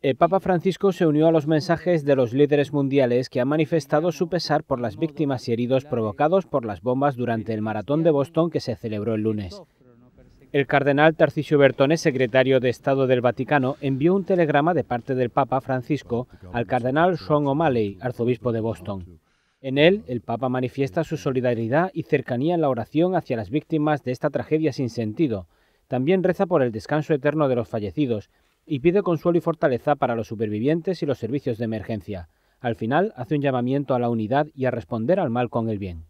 El Papa Francisco se unió a los mensajes de los líderes mundiales que han manifestado su pesar por las víctimas y heridos provocados por las bombas durante el maratón de Boston que se celebró el lunes. El cardenal Tarcisio Bertone, secretario de Estado del Vaticano, envió un telegrama de parte del Papa Francisco al cardenal Sean O'Malley, arzobispo de Boston. En él, el Papa manifiesta su solidaridad y cercanía en la oración hacia las víctimas de esta tragedia sin sentido, también reza por el descanso eterno de los fallecidos y pide consuelo y fortaleza para los supervivientes y los servicios de emergencia. Al final hace un llamamiento a la unidad y a responder al mal con el bien.